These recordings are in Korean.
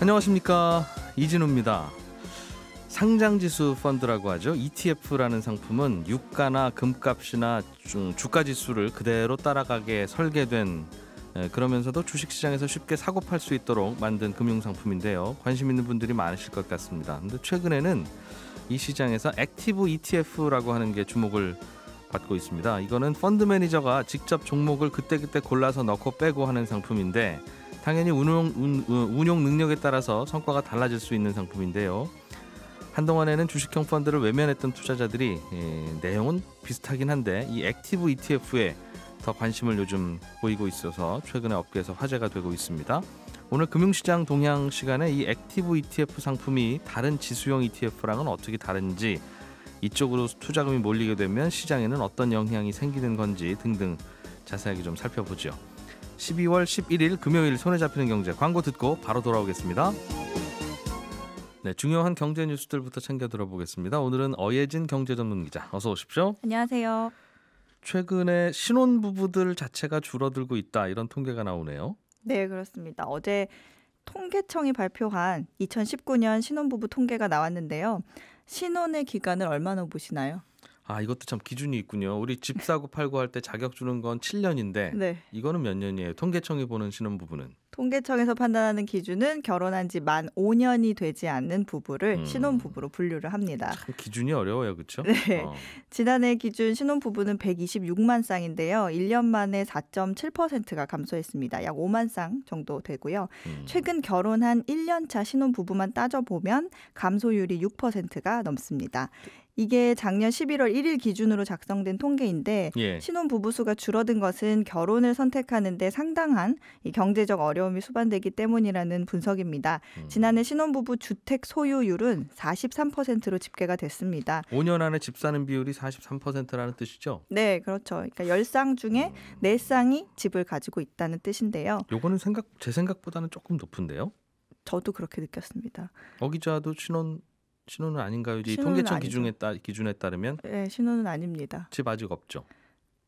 안녕하십니까 이진우입니다. 상장지수 펀드라고 하죠. ETF라는 상품은 유가나 금값이나 주가 지수를 그대로 따라가게 설계된 예, 그러면서도 주식시장에서 쉽게 사고 팔 수 있도록 만든 금융상품인데요. 관심 있는 분들이 많으실 것 같습니다. 근데 최근에는 이 시장에서 액티브 ETF라고 하는 게 주목을 받고 있습니다. 이거는 펀드 매니저가 직접 종목을 그때그때 골라서 넣고 빼고 하는 상품인데 당연히 운용, 운, 어, 운용 능력에 따라서 성과가 달라질 수 있는 상품인데요. 한동안에는 주식형 펀드를 외면했던 투자자들이 예, 내용은 비슷하긴 한데 이 액티브 ETF에 더 관심을 요즘 보이고 있어서 최근에 업계에서 화제가 되고 있습니다. 오늘 금융시장 동향 시간에 이 액티브 ETF 상품이 다른 지수형 ETF랑은 어떻게 다른지 이쪽으로 투자금이 몰리게 되면 시장에는 어떤 영향이 생기는 건지 등등 자세하게 좀 살펴보죠. 12월 11일 금요일 손에 잡히는 경제 광고 듣고 바로 돌아오겠습니다. 네, 중요한 경제 뉴스들부터 챙겨 들어보겠습니다. 오늘은 어예진 경제 전문 기자 어서 오십시오. 안녕하세요. 최근에 신혼 부부들 자체가 줄어들고 있다 이런 통계가 나오네요. 네, 그렇습니다. 어제 통계청이 발표한 2019년 신혼부부 통계가 나왔는데요. 신혼의 기간을 얼마나 보시나요? 아, 이것도 참 기준이 있군요. 우리 집 사고 팔고 할 때 자격 주는 건 7년인데 네. 이거는 몇 년이에요? 통계청이 보는 신혼 부부는? 통계청에서 판단하는 기준은 결혼한 지 만 5년이 되지 않는 부부를 음. 신혼 부부로 분류를 합니다. 기준이 어려워요. 그렇죠? 네. 어. 지난해 기준 신혼 부부는 126만 쌍인데요. 1년 만에 4.7%가 감소했습니다. 약 5만 쌍 정도 되고요. 음. 최근 결혼한 1년 차 신혼 부부만 따져 보면 감소율이 6%가 넘습니다. 이게 작년 11월 1일 기준으로 작성된 통계인데 예. 신혼 부부 수가 줄어든 것은 결혼을 선택하는데 상당한 경제적 어려움이 수반되기 때문이라는 분석입니다. 음. 지난해 신혼 부부 주택 소유율은 43%로 집계가 됐습니다. 5년 안에 집 사는 비율이 43%라는 뜻이죠? 네, 그렇죠. 그러니까 10쌍 중에 음. 4쌍이 집을 가지고 있다는 뜻인데요. 요거는 생각 제 생각보다는 조금 높은데요? 저도 그렇게 느꼈습니다. 어기자도 신혼 신혼은 아닌가요? 신혼은 통계청 아니죠. 기준에 따 기준에 따르면 네, 신혼은 아닙니다. 집 아직 없죠.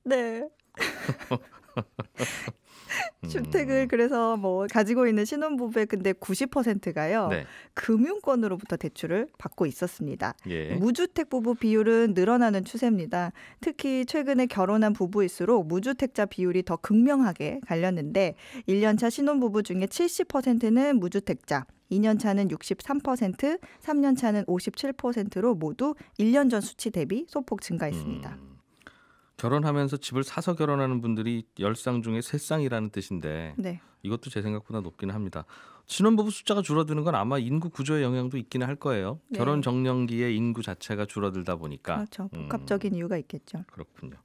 네. 음. 주택을 그래서 뭐 가지고 있는 신혼부부의 근데 90%가요 네. 금융권으로부터 대출을 받고 있었습니다. 예. 무주택 부부 비율은 늘어나는 추세입니다. 특히 최근에 결혼한 부부일수록 무주택자 비율이 더 극명하게 갈렸는데 1년차 신혼부부 중에 70%는 무주택자, 2년 차는 63%, 3년 차는 57%로 모두 1년 전 수치 대비 소폭 증가했습니다. 음. 결혼하면서 집을 사서 결혼하는 분들이 열쌍 중에 세쌍이라는 뜻인데 네. 이것도 제 생각보다 높기는 합니다. 신혼부부 숫자가 줄어드는 건 아마 인구 구조의 영향도 있기는 할 거예요. 네. 결혼 정년기의 인구 자체가 줄어들다 보니까. 그렇죠. 음. 복합적인 음, 이유가 있겠죠. 그렇군요.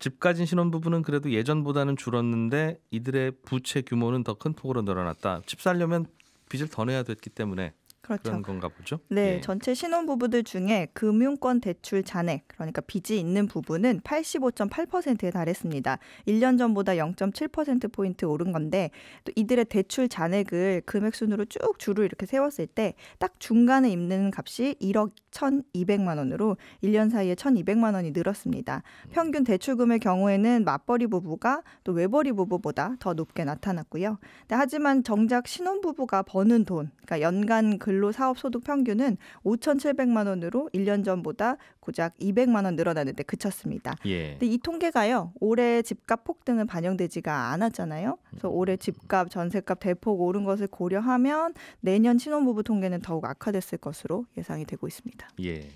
집 가진 신혼부부는 그래도 예전보다는 줄었는데 이들의 부채 규모는 더 큰 폭으로 늘어났다. 집 살려면 빚을 더 내야 됐기 때문에 그렇죠. 그런 건가 보죠. 네, 예. 전체 신혼부부들 중에 금융권 대출 잔액, 그러니까 빚이 있는 부분은 85.8%에 달했습니다. 1년 전보다 0.7%포인트 오른 건데 또 이들의 대출 잔액을 금액순으로 쭉 줄을 이렇게 세웠을 때 딱 중간에 입는 값이 1억 1,200만 원으로 1년 사이에 1,200만 원이 늘었습니다. 음. 평균 대출금의 경우에는 맞벌이 부부가 또 외벌이 부부보다 더 높게 나타났고요. 하지만 정작 신혼부부가 버는 돈, 그러니까 연간 근 근로 사업 소득 평균은 5,700만 원으로 1년 전보다 고작 200만 원 늘어나는데 그쳤습니다. 예. 근데 이 통계가요. 올해 집값 폭등은 반영되지가 않았잖아요. 그래서 올해 집값, 전셋값 대폭 오른 것을 고려하면 내년 신혼부부 통계는 더욱 악화됐을 것으로 예상이 되고 있습니다. 예.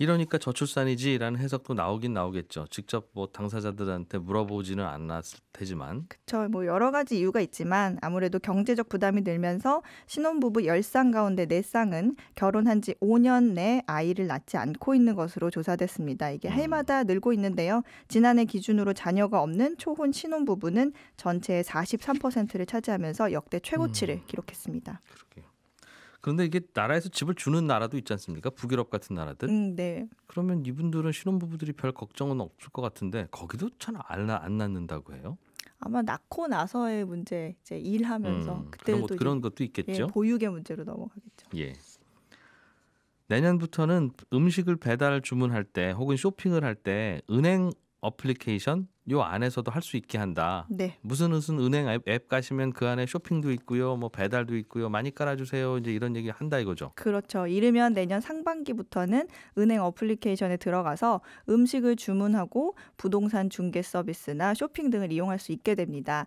이러니까 저출산이지라는 해석도 나오긴 나오겠죠. 직접 뭐 당사자들한테 물어보지는 않았을 테지만. 그렇죠. 뭐 여러 가지 이유가 있지만 아무래도 경제적 부담이 늘면서 신혼부부 열쌍 가운데 네쌍은 결혼한 지 5년 내 아이를 낳지 않고 있는 것으로 조사됐습니다. 이게 음. 해마다 음. 늘고 있는데요. 지난해 기준으로 자녀가 없는 초혼 신혼부부는 전체의 43%를 차지하면서 역대 최고치를 음. 기록했습니다. 그러게요. 그런데 이게 나라에서 집을 주는 나라도 있지 않습니까? 북유럽 같은 나라들. 음, 네. 그러면 이분들은 신혼부부들이 별 걱정은 없을 것 같은데 거기도 잘안 낳는다고 해요? 아마 낳고 나서의 문제 이제 일하면서 음, 그때도 그런, 그런, 것도 예, 있겠죠. 예, 보육의 문제로 넘어가겠죠. 예. 내년부터는 음식을 배달 주문할 때 혹은 쇼핑을 할 때 은행 어플리케이션 요 안에서도 할 수 있게 한다. 네. 무슨 무슨 은행 앱, 앱, 가시면 그 안에 쇼핑도 있고요, 뭐 배달도 있고요, 많이 깔아주세요. 이제 이런 얘기 한다 이거죠. 그렇죠. 이르면 내년 상반기부터는 은행 어플리케이션에 들어가서 음식을 주문하고 부동산 중개 서비스나 쇼핑 등을 이용할 수 있게 됩니다.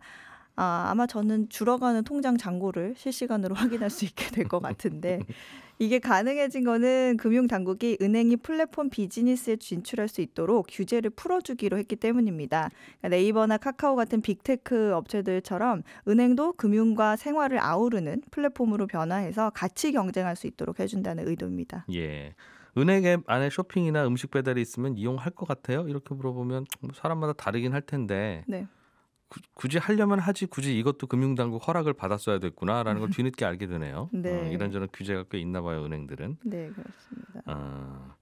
아, 아마 저는 줄어가는 통장 잔고를 실시간으로 확인할 수 있게 될 것 같은데 이게 가능해진 거는 금융당국이 은행이 플랫폼 비즈니스에 진출할 수 있도록 규제를 풀어주기로 했기 때문입니다. 그러니까 네이버나 카카오 같은 빅테크 업체들처럼 은행도 금융과 생활을 아우르는 플랫폼으로 변화해서 같이 경쟁할 수 있도록 해준다는 의도입니다. 예. 은행 앱 안에 쇼핑이나 음식 배달이 있으면 이용할 것 같아요? 이렇게 물어보면 뭐 사람마다 다르긴 할 텐데. 네. 구, 굳이 하려면 하지 굳이 이것도 금융당국 허락을 받았어야 됐구나라는 걸 뒤늦게 알게 되네요. 네. 어, 이런저런 규제가 꽤 있나 봐요 은행들은. 네 그렇습니다. 어,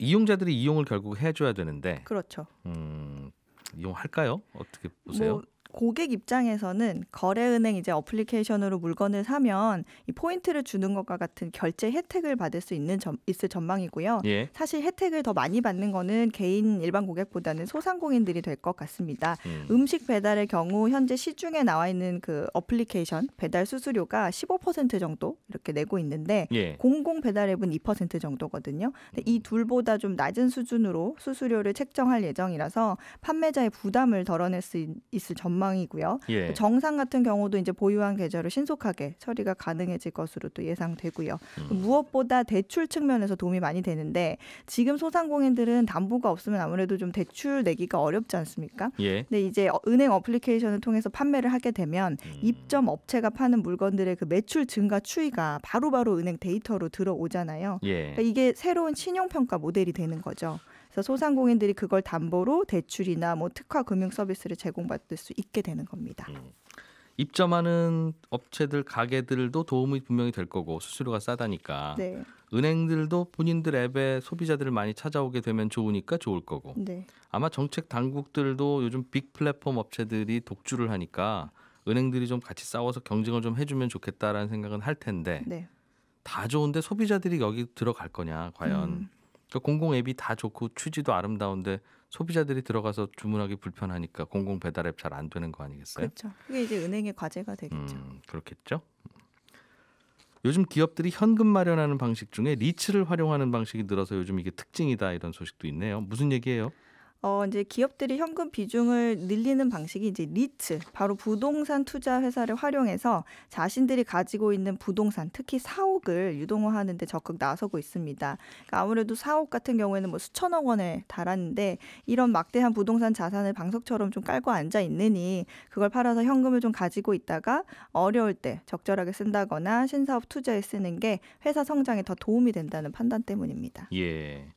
이용자들이 이용을 결국 해줘야 되는데. 그렇죠. 음, 이용할까요? 어떻게 보세요? 뭐, 고객 입장에서는 거래은행 이제 어플리케이션으로 물건을 사면 이 포인트를 주는 것과 같은 결제 혜택을 받을 수 있는 점, 있을 전망이고요. 예. 사실 혜택을 더 많이 받는 거는 개인 일반 고객보다는 소상공인들이 될 것 같습니다. 음. 식 배달의 경우 현재 시중에 나와 있는 그 어플리케이션 배달 수수료가 15% 정도 이렇게 내고 있는데 예. 공공 배달 앱은 2% 정도거든요. 근데 이 음. 둘보다 좀 낮은 수준으로 수수료를 책정할 예정이라서 판매자의 부담을 덜어낼 수 있을 전망. 입니다 전망이고요. 예. 정상 같은 경우도 이제 보유한 계좌를 신속하게 처리가 가능해질 것으로 또 예상되고요. 음. 무엇보다 대출 측면에서 도움이 많이 되는데 지금 소상공인들은 담보가 없으면 아무래도 좀 대출 내기가 어렵지 않습니까? 예. 근데 이제 은행 어플리케이션을 통해서 판매를 하게 되면 음. 입점 업체가 파는 물건들의 그 매출 증가 추이가 바로바로 바로 은행 데이터로 들어오잖아요. 예. 그러니까 이게 새로운 신용평가 모델이 되는 거죠. 그래서 소상공인들이 그걸 담보로 대출이나 뭐 특화 금융 서비스를 제공받을 수 있게 되는 겁니다. 음. 입점하는 업체들 가게들도 도움이 분명히 될 거고 수수료가 싸다니까 네. 은행들도 본인들 앱에 소비자들을 많이 찾아오게 되면 좋으니까 좋을 거고 네. 아마 정책 당국들도 요즘 빅 플랫폼 업체들이 독주를 하니까 은행들이 좀 같이 싸워서 경쟁을 좀 해주면 좋겠다라는 생각은 할 텐데 네. 다 좋은데 소비자들이 여기 들어갈 거냐 과연 음. 그러니까 공공 앱이 다 좋고 취지도 아름다운데 소비자들이 들어가서 주문하기 불편하니까 공공 배달 앱 잘 안 되는 거 아니겠어요? 그렇죠. 그게 이제 은행의 과제가 되겠죠. 음, 그렇겠죠. 요즘 기업들이 현금 마련하는 방식 중에 리츠를 활용하는 방식이 늘어서 요즘 이게 특징이다 이런 소식도 있네요. 무슨 얘기예요? 어, 이제 기업들이 현금 비중을 늘리는 방식이 이제 리츠, 바로 부동산 투자 회사를 활용해서 자신들이 가지고 있는 부동산, 특히 사옥을 유동화하는데 적극 나서고 있습니다. 그러니까 아무래도 사옥 같은 경우에는 뭐 수천억 원에 달하는데 이런 막대한 부동산 자산을 방석처럼 좀 깔고 앉아 있느니 그걸 팔아서 현금을 좀 가지고 있다가 어려울 때 적절하게 쓴다거나 신사업 투자에 쓰는 게 회사 성장에 더 도움이 된다는 판단 때문입니다. 예.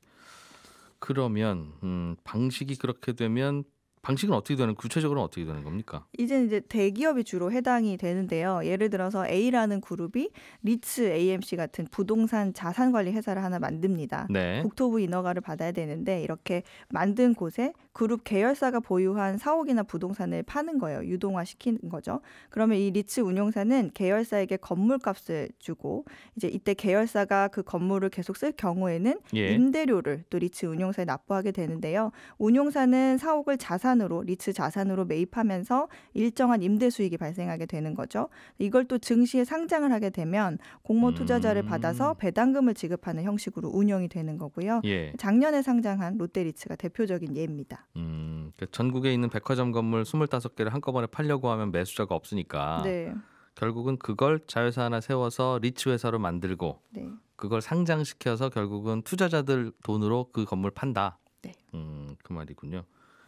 그러면 음 방식이 그렇게 되면 방식은 어떻게 되는 구체적으로는 어떻게 되는 겁니까? 이제 이제 대기업이 주로 해당이 되는데요. 예를 들어서 A라는 그룹이 리츠 AMC 같은 부동산 자산 관리 회사를 하나 만듭니다. 네. 국토부 인허가를 받아야 되는데 이렇게 만든 곳에 그룹 계열사가 보유한 사옥이나 부동산을 파는 거예요. 유동화 시킨 거죠. 그러면 이 리츠 운용사는 계열사에게 건물값을 주고 이제 이때 계열사가 그 건물을 계속 쓸 경우에는 예. 임대료를 또 리츠 운용사에 납부하게 되는데요. 운용사는 사옥을 자산으로 리츠 자산으로 매입하면서 일정한 임대 수익이 발생하게 되는 거죠. 이걸 또 증시에 상장을 하게 되면 공모 투자자를 음. 받아서 배당금을 지급하는 형식으로 운영이 되는 거고요. 예. 작년에 상장한 롯데리츠가 대표적인 예입니다. 음, 그 전국에 있는 백화점 건물 25개를 한꺼번에 팔려고 하면 매수자가 없으니까 네. 결국은 그걸 자회사 하나 세워서 리츠 회사로 만들고 네. 그걸 상장시켜서 결국은 투자자들 돈으로 그 건물 판다. 네. 음, 그 말이군요.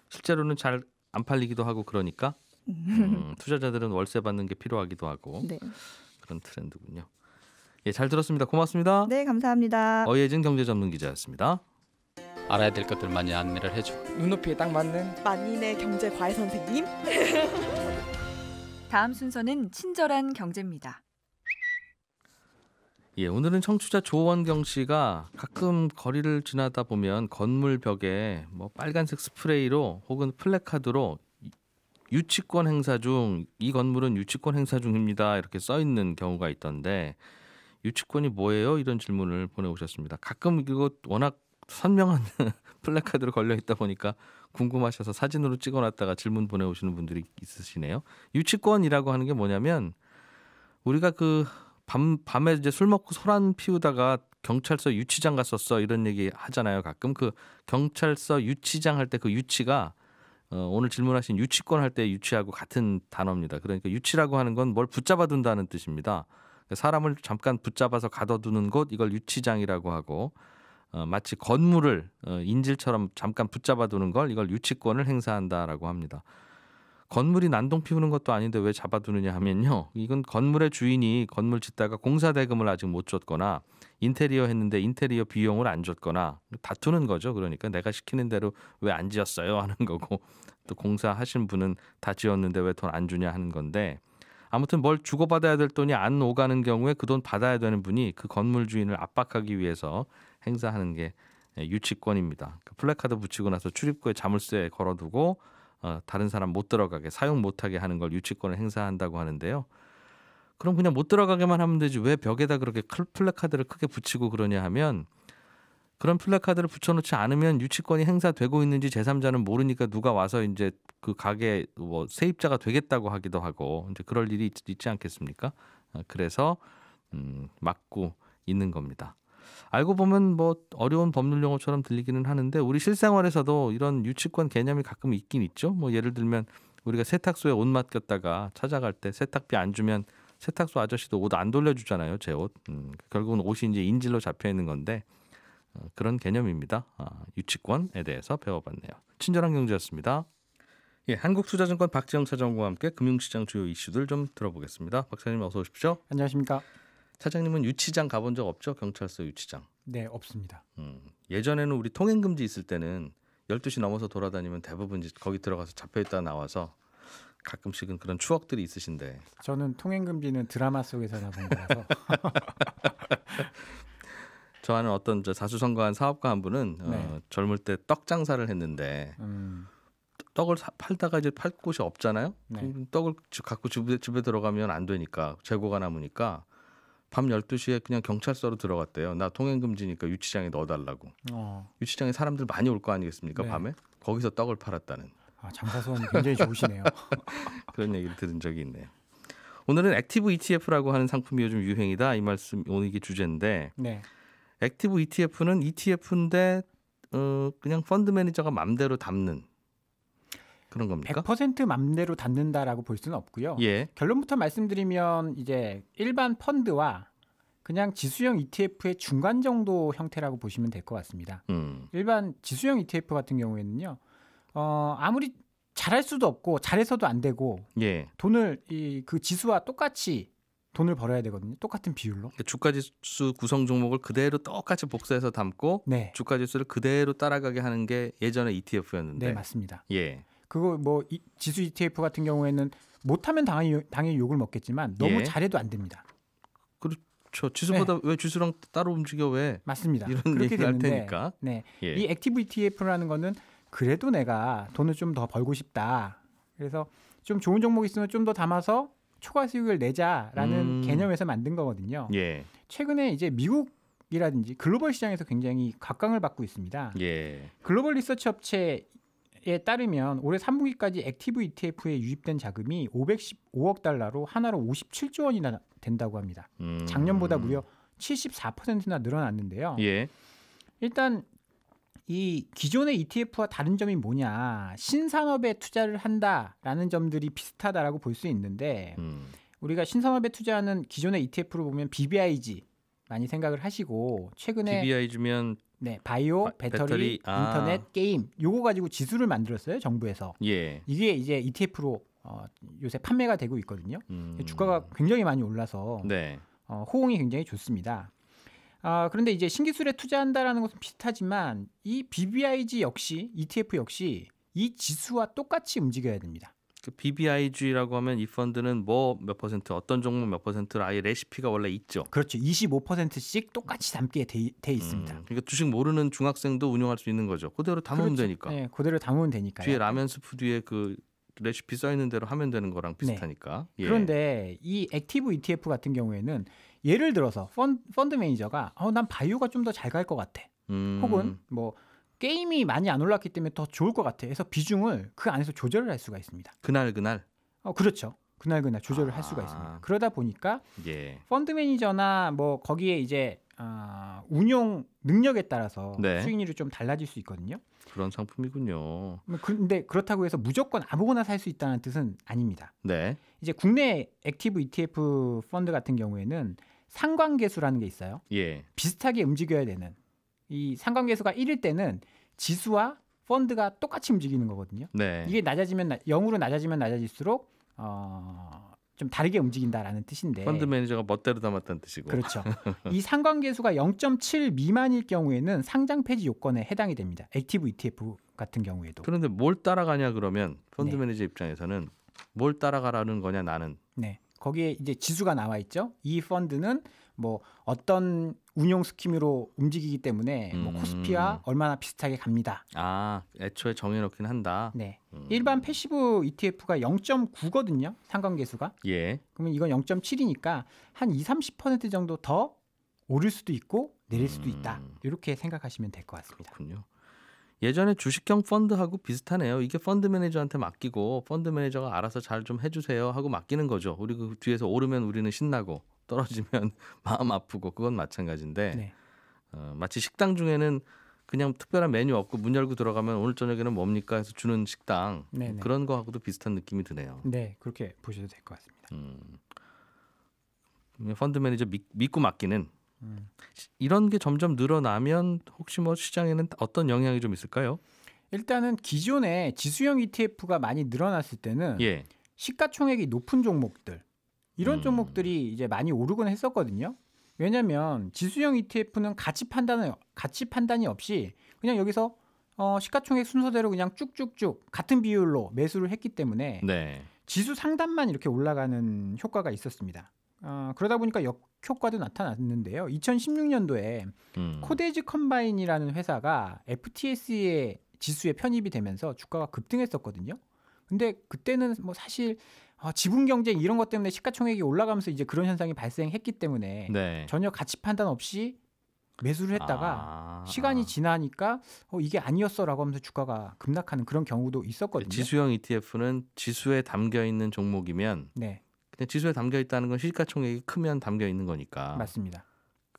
실제로는 잘 안 팔리기도 하고 그러니까 음. 음, 투자자들은 월세 받는 게 필요하기도 하고 네. 그런 트렌드군요. 예, 잘 들었습니다. 고맙습니다. 네, 감사합니다. 어예진 경제전문기자였습니다. 알아야 될 것들 많이 안내를 해주고 눈높이에 딱 맞는 만인의 경제 과외 선생님 다음 순서는 친절한 경제입니다. 예, 오늘은 청취자 조원경 씨가 가끔 거리를 지나다 보면 건물 벽에 뭐 빨간색 스프레이로 혹은 플래카드로 유치권 행사 중 이 건물은 유치권 행사 중입니다 이렇게 써 있는 경우가 있던데 유치권이 뭐예요? 이런 질문을 보내오셨습니다. 가끔 이거 워낙 선명한 플래카드로 걸려 있다 보니까 궁금하셔서 사진으로 찍어놨다가 질문 보내오시는 분들이 있으시네요. 유치권이라고 하는 게 뭐냐면 우리가 그 밤, 밤에 이제 술 먹고 소란 피우다가 경찰서 유치장 갔었어 이런 얘기 하잖아요. 가끔 그 경찰서 유치장 할 때 그 유치가 어, 오늘 질문하신 유치권 할 때 유치하고 같은 단어입니다. 그러니까 유치라고 하는 건 뭘 붙잡아 둔다는 뜻입니다. 그러니까 사람을 잠깐 붙잡아서 가둬두는 곳 이걸 유치장이라고 하고 어, 마치 건물을 어, 인질처럼 잠깐 붙잡아두는 걸 이걸 유치권을 행사한다라고 합니다. 건물이 난동 피우는 것도 아닌데 왜 잡아두느냐 하면요. 이건 건물의 주인이 건물 짓다가 공사 대금을 아직 못 줬거나 인테리어 했는데 인테리어 비용을 안 줬거나 다투는 거죠. 그러니까 내가 시키는 대로 왜 안 지었어요 하는 거고 또 공사하신 분은 다 지었는데 왜 돈 안 주냐 하는 건데 아무튼 뭘 주고받아야 될 돈이 안 오가는 경우에 그 돈 받아야 되는 분이 그 건물 주인을 압박하기 위해서 행사하는 게 유치권입니다. 그 플래카드 붙이고 나서 출입구에 자물쇠 걸어두고 어, 다른 사람 못 들어가게 사용 못하게 하는 걸 유치권을 행사한다고 하는데요. 그럼 그냥 못 들어가게만 하면 되지 왜 벽에다 그렇게 플래카드를 크게 붙이고 그러냐 하면 그런 플래카드를 붙여놓지 않으면 유치권이 행사되고 있는지 제3자는 모르니까 누가 와서 이제 그 가게 뭐 세입자가 되겠다고 하기도 하고 이제 그럴 일이 있, 지 않겠습니까? 어, 그래서 음, 막고 있는 겁니다. 알고 보면 뭐 어려운 법률 용어처럼 들리기는 하는데 우리 실생활에서도 이런 유치권 개념이 가끔 있긴 있죠. 뭐 예를 들면 우리가 세탁소에 옷 맡겼다가 찾아갈 때 세탁비 안 주면 세탁소 아저씨도 옷 안 돌려주잖아요. 제 옷. 음, 결국은 옷이 이제 인질로 잡혀 있는 건데 어, 그런 개념입니다. 아, 유치권에 대해서 배워봤네요. 친절한 경제였습니다. 예, 한국투자증권 박지영 사장과 함께 금융시장 주요 이슈들 좀 들어보겠습니다. 박사님 어서 오십시오. 안녕하십니까. 사장님은 유치장 가본 적 없죠? 경찰서 유치장. 네, 없습니다. 음, 예전에는 우리 통행 금지 있을 때는 12시 넘어서 돌아다니면 대부분 거기 들어가서 잡혀 있다 나와서 가끔씩은 그런 추억들이 있으신데. 저는 통행 금지는 드라마 속에서나 본 거라서. 저와는 어떤 저 자수성가한 사업가 한 분은 어, 네. 어, 젊을 때 떡 장사를 했는데 음. 떡을 사, 팔다가 이제 팔 곳이 없잖아요. 네. 떡을 갖고 집에, 집에 들어가면 안 되니까 재고가 남으니까 밤 12시에 그냥 경찰서로 들어갔대요. 나 통행 금지니까 유치장에 넣어 달라고. 어. 유치장에 사람들 많이 올 거 아니겠습니까? 네. 밤에. 거기서 떡을 팔았다는. 아, 장사 소원 굉장히 좋으시네요. 그런 얘기를 들은 적이 있네요. 오늘은 액티브 ETF라고 하는 상품이 요즘 유행이다. 이 말씀 오늘 이게 주제인데. 네. 액티브 ETF는 ETF인데 어, 그냥 펀드 매니저가 맘대로 담는 그런 겁니까? 100% 맘대로 닫는다라고 볼 수는 없고요. 예. 결론부터 말씀드리면 이제 일반 펀드와 그냥 지수형 ETF의 중간 정도 형태라고 보시면 될 것 같습니다. 음. 일반 지수형 ETF 같은 경우에는요. 어, 아무리 잘할 수도 없고 잘해서도 안 되고 예. 돈을 이 그 지수와 똑같이 돈을 벌어야 되거든요. 똑같은 비율로. 그러니까 주가지수 구성 종목을 그대로 똑같이 복사해서 담고 네. 주가지수를 그대로 따라가게 하는 게 예전의 ETF였는데. 네, 맞습니다. 예. 그거 뭐 지수 ETF 같은 경우에는 못하면 당연히, 당연히 욕을 먹겠지만 너무 예. 잘해도 안 됩니다. 그렇죠. 지수보다 네. 왜 지수랑 따로 움직여 왜? 맞습니다. 이런 얘기를 할 테니까. 네. 예. 이 액티브 ETF라는 거는 그래도 내가 돈을 좀 더 벌고 싶다. 그래서 좀 좋은 종목 있으면 좀 더 담아서 초과 수익을 내자라는 음. 개념에서 만든 거거든요. 예. 최근에 이제 미국이라든지 글로벌 시장에서 굉장히 각광을 받고 있습니다. 예. 글로벌 리서치 업체 에 따르면 올해 3분기까지 액티브 ETF에 유입된 자금이 515억 달러로 하나로 57조 원이나 된다고 합니다. 음. 작년보다 무려 74%나 늘어났는데요. 예. 일단 이 기존의 ETF와 다른 점이 뭐냐 신산업에 투자를 한다라는 점들이 비슷하다라고 볼 수 있는데 음. 우리가 신산업에 투자하는 기존의 ETF로 보면 BBIG 많이 생각을 하시고 최근에 BBIG면 네, 바이오, 배터리, 배터리 아. 인터넷, 게임 요거 가지고 지수를 만들었어요 정부에서. 예. 이게 이제 ETF로 어, 요새 판매가 되고 있거든요. 음. 주가가 굉장히 많이 올라서 네. 어, 호응이 굉장히 좋습니다. 아, 그런데 이제 신기술에 투자한다라는 것은 비슷하지만 이 BBIG 역시 ETF 역시 이 지수와 똑같이 움직여야 됩니다. 그 BBIG라고 하면 이 펀드는 뭐 몇 퍼센트 어떤 종목 몇 퍼센트를 아예 레시피가 원래 있죠. 그렇죠. 25%씩 똑같이 담게 돼, 돼 있습니다. 음, 그러니까 주식 모르는 중학생도 운영할 수 있는 거죠. 그대로 담으면 그렇죠. 되니까. 네, 그대로 담으면 되니까. 뒤에 라면 스프 뒤에 그 레시피 써 있는 대로 하면 되는 거랑 네. 비슷하니까. 네. 예. 그런데 이 액티브 ETF 같은 경우에는 예를 들어서 펀, 펀드 매니저가 어, 난 바이오가 좀 더 잘 갈 것 같아. 음. 혹은 뭐 게임이 많이 안 올랐기 때문에 더 좋을 것 같아. 그래서 비중을 그 안에서 조절을 할 수가 있습니다. 그날 그날. 어 그렇죠. 그날 그날 조절을 아. 할 수가 아. 있습니다. 그러다 보니까 예. 펀드 매니저나 뭐 거기에 이제 어, 운용 능력에 따라서 네. 수익률이 좀 달라질 수 있거든요. 그런 상품이군요. 뭐 그, 근데 그렇다고 해서 무조건 아무거나 살 수 있다는 뜻은 아닙니다. 네. 이제 국내 액티브 ETF 펀드 같은 경우에는 상관계수라는 게 있어요. 예. 비슷하게 움직여야 되는 이 상관계수가 1일 때는 지수와 펀드가 똑같이 움직이는 거거든요. 네. 이게 낮아지면 0으로 낮아지면 낮아질수록 어, 좀 다르게 움직인다라는 뜻인데 펀드 매니저가 멋대로 담았다는 뜻이고 그렇죠. 이 상관계수가 0.7 미만일 경우에는 상장 폐지 요건에 해당이 됩니다. 액티브 ETF 같은 경우에도 그런데 뭘 따라가냐 그러면 펀드 네. 매니저 입장에서는 뭘 따라가라는 거냐 나는 네 거기에 이제 지수가 나와 있죠. 이 펀드는 뭐 어떤 운용 스키미로 움직이기 때문에 뭐 음. 뭐 코스피와 얼마나 비슷하게 갑니다. 아, 애초에 정해놓긴 한다. 네. 음. 일반 패시브 ETF가 0.9거든요. 상관계수가. 예. 그러면 이건 0.7이니까 한 2, 30% 정도 더 오를 수도 있고 내릴 수도 있다. 음. 이렇게 생각하시면 될 것 같습니다. 그렇군요. 예전에 주식형 펀드하고 비슷하네요. 이게 펀드 매니저한테 맡기고 펀드 매니저가 알아서 잘 좀 해주세요 하고 맡기는 거죠. 우리 그 뒤에서 오르면 우리는 신나고 떨어지면 마음 아프고 그건 마찬가지인데 네. 어, 마치 식당 중에는 그냥 특별한 메뉴 없고 문 열고 들어가면 오늘 저녁에는 뭡니까 해서 주는 식당 뭐 네네. 그런 거하고도 비슷한 느낌이 드네요. 네 그렇게 보셔도 될 것 같습니다. 음. 음, 펀드 매니저 믿, 믿고 맡기는 음. 이런 게 점점 늘어나면 혹시 뭐 시장에는 어떤 영향이 좀 있을까요? 일단은 기존에 지수형 ETF가 많이 늘어났을 때는 예. 시가총액이 높은 종목들 이런 음. 종목들이 이제 많이 오르곤 했었거든요. 왜냐면 하 지수형 ETF는 가치 판단을 가치 판단이 없이 그냥 여기서 어, 시가총액 순서대로 그냥 쭉쭉쭉 같은 비율로 매수를 했기 때문에 네. 지수 상단만 이렇게 올라가는 효과가 있었습니다. 어, 그러다 보니까 역효과도 나타났는데요. 2016년도에 음. 코데지 컴바인이라는 회사가 FTSE의 지수에 편입이 되면서 주가가 급등했었거든요. 근데 그때는 뭐 사실 아, 지분 경쟁 이런 것 때문에 시가총액이 올라가면서 이제 그런 현상이 발생했기 때문에 네. 전혀 가치 판단 없이 매수를 했다가 아, 시간이 아. 지나니까 어, 이게 아니었어라고 하면서 주가가 급락하는 그런 경우도 있었거든요. 지수형 ETF는 지수에 담겨 있는 종목이면 네. 그냥 지수에 담겨 있다는 건 시가총액이 크면 담겨 있는 거니까 맞습니다.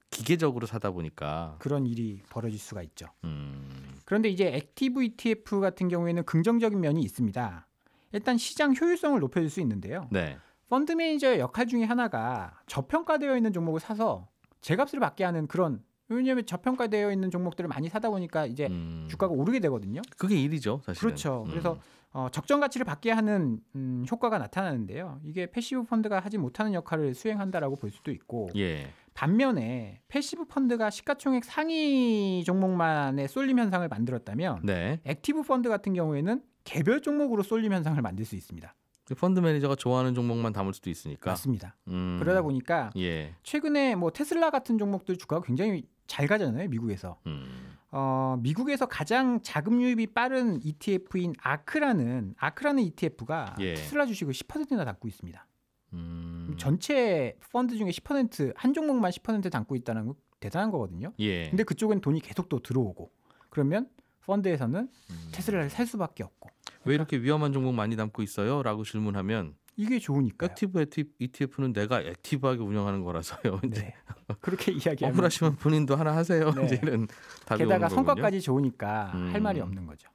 기계적으로 사다 보니까 그런 일이 벌어질 수가 있죠. 음. 그런데 이제 액티브 ETF 같은 경우에는 긍정적인 면이 있습니다. 일단 시장 효율성을 높여줄 수 있는데요. 네. 펀드 매니저의 역할 중에 하나가 저평가되어 있는 종목을 사서 제값을 받게 하는 그런 왜냐하면 저평가되어 있는 종목들을 많이 사다 보니까 이제 음. 주가가 오르게 되거든요. 그게 일이죠, 사실 그렇죠. 음. 그래서 어, 적정 가치를 받게 하는 음, 효과가 나타나는데요. 이게 패시브 펀드가 하지 못하는 역할을 수행한다라고 볼 수도 있고, 예. 반면에 패시브 펀드가 시가총액 상위 종목만의 쏠림 현상을 만들었다면, 네. 액티브 펀드 같은 경우에는 개별 종목으로 쏠림 현상을 만들 수 있습니다. 그 펀드 매니저가 좋아하는 종목만 담을 수도 있으니까. 맞습니다. 음. 그러다 보니까 예. 최근에 뭐 테슬라 같은 종목들 주가가 굉장히 잘 가잖아요, 미국에서. 음. 어, 미국에서 가장 자금 유입이 빠른 ETF인 아크라는 아크라는 ETF가 예. 테슬라 주식을 10%나 담고 있습니다. 음. 전체 펀드 중에 10%한 종목만 10% 담고 있다는 거 대단한 거거든요. 예. 근데 그쪽엔 돈이 계속 또 들어오고 그러면 펀드에서는 음. 테슬라를 살 수밖에 없고. 왜 이렇게 위험한 종목 많이 담고 있어요? 라고 질문하면 이게 좋으니까. 액티브 ETF는 내가 액티브하게 운영하는 거라서요. 이제 네. 그렇게 이야기하면 억울하시면 본인도 하나 하세요. 네. 이제 이런 답이 게다가 성과까지 좋으니까 음. 할 말이 음. 없는 거죠.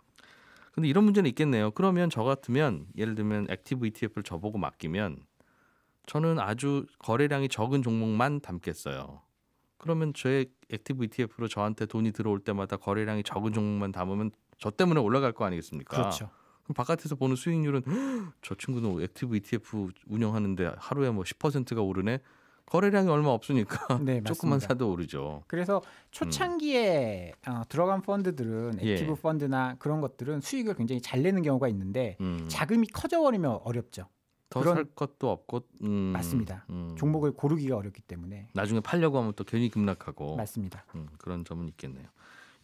근데 이런 문제는 있겠네요. 그러면 저 같으면 예를 들면 액티브 ETF를 저보고 맡기면 저는 아주 거래량이 적은 종목만 담겠어요. 그러면 저의 액티브 ETF로 저한테 돈이 들어올 때마다 거래량이 적은 종목만 담으면 저 때문에 올라갈 거 아니겠습니까? 그렇죠. 그럼 바깥에서 보는 수익률은 저 친구는 액티브 ETF 운영하는데 하루에 뭐 10%가 오르네. 거래량이 얼마 없으니까 네, 조금만 사도 오르죠. 그래서 초창기에 음. 어, 들어간 펀드들은 예. 액티브 예. 펀드나 그런 것들은 수익을 굉장히 잘 내는 경우가 있는데 음. 자금이 커져버리면 어렵죠. 더살 것도 없고 음, 맞습니다. 음. 종목을 고르기가 어렵기 때문에 나중에 팔려고 하면 또 괜히 급락하고 맞습니다. 음, 그런 점은 있겠네요.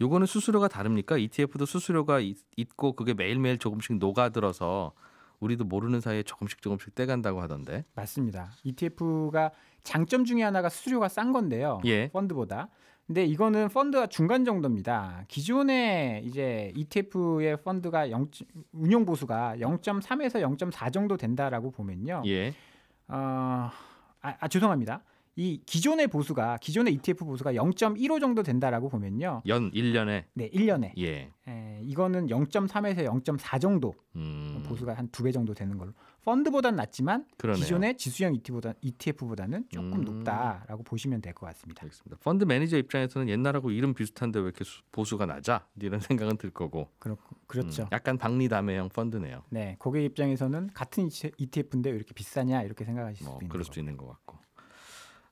요거는 수수료가 다릅니까? ETF도 수수료가 있, 고 그게 매일매일 조금씩 녹아들어서 우리도 모르는 사이에 조금씩 조금씩 떼간다고 하던데. 맞습니다. ETF가 장점 중에 하나가 수수료가 싼 건데요. 예. 펀드보다 근데 이거는 펀드가 중간 정도입니다. 기존에 이제 ETF의 펀드가 0, 운용 보수가 0.3에서 0.4 정도 된다라고 보면요. 예. 어, 아, 아 죄송합니다. 이 기존의 보수가 기존의 ETF 보수가 0.15 정도 된다라고 보면요. 연 1년에 네, 1년에. 예. 에, 예, 이거는 0.3에서 0.4 정도 음. 보수가 한 두 배 정도 되는 걸로. 펀드보단 낮지만 그러네요. 기존의 지수형 ETF보다, ETF보다는 조금 음. 높다라고 보시면 될 것 같습니다. 알겠습니다. 펀드 매니저 입장에서는 옛날하고 이름 비슷한데 왜 이렇게 보수가 낮아? 이런 생각은 들 거고. 그렇, 그렇죠. 음, 약간 박리담회형 펀드네요. 네, 고객 입장에서는 같은 ETF인데 왜 이렇게 비싸냐 이렇게 생각하실 뭐 수도 뭐, 있는 그럴 수도 있는 것 같고.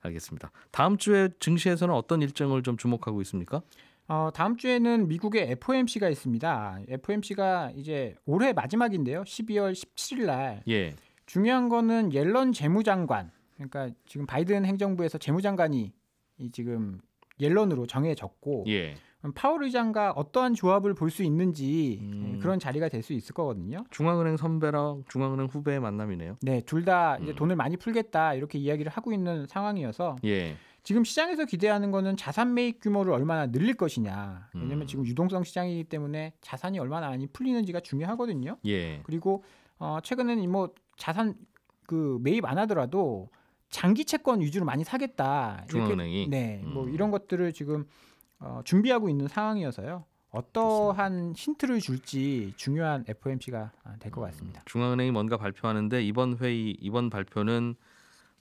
알겠습니다. 다음 주에 증시에서는 어떤 일정을 좀 주목하고 있습니까? 어, 다음 주에는 미국의 FOMC가 있습니다. FOMC가 이제 올해 마지막인데요. 12월 17일 날. 예. 중요한 거는 옐런 재무장관. 그러니까 지금 바이든 행정부에서 재무장관이 이 지금 옐런으로 정해졌고 예. 파월 의장과 어떠한 조합을 볼 수 있는지 예, 음. 그런 자리가 될 수 있을 거거든요. 중앙은행 선배랑 중앙은행 후배의 만남이네요. 네, 둘 다 이제 음. 돈을 많이 풀겠다 이렇게 이야기를 하고 있는 상황이어서 예. 지금 시장에서 기대하는 거는 자산 매입 규모를 얼마나 늘릴 것이냐. 왜냐면 음. 지금 유동성 시장이기 때문에 자산이 얼마나 많이 풀리는지가 중요하거든요. 예. 그리고 어, 최근에는 뭐 자산 그 매입 안 하더라도 장기 채권 위주로 많이 사겠다. 중앙은행이. 이렇게, 네, 뭐 음. 이런 것들을 지금 어, 준비하고 있는 상황이어서요. 어떠한 힌트를 줄지 중요한 FOMC가 될것 음, 같습니다. 음, 중앙은행이 뭔가 발표하는데 이번 회의 이번 발표는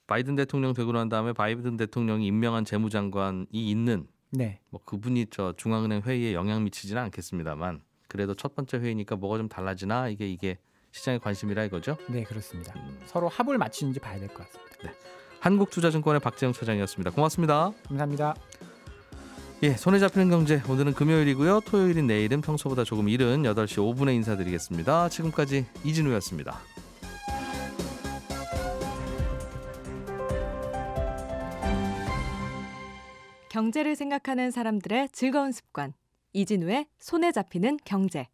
바이든 대통령 되고 난 다음에 바이든 대통령이 임명한 재무장관이 있는 네. 뭐 그분이 저 중앙은행 회의에 영향 미치지는 않겠습니다만 그래도 첫 번째 회의니까 뭐가 좀 달라지나 이게 이게 시장의 관심이라 이거죠? 네 그렇습니다. 음. 서로 합을 맞추는지 봐야 될 것 같습니다. 네. 한국투자증권의 박재영 차장이었습니다. 고맙습니다. 감사합니다. 예, 손에 잡히는 경제 오늘은 금요일이고요. 토요일인 내일은 평소보다 조금 이른 8시 5분에 인사드리겠습니다. 지금까지 이진우였습니다. 경제를 생각하는 사람들의 즐거운 습관. 이진우의 손에 잡히는 경제.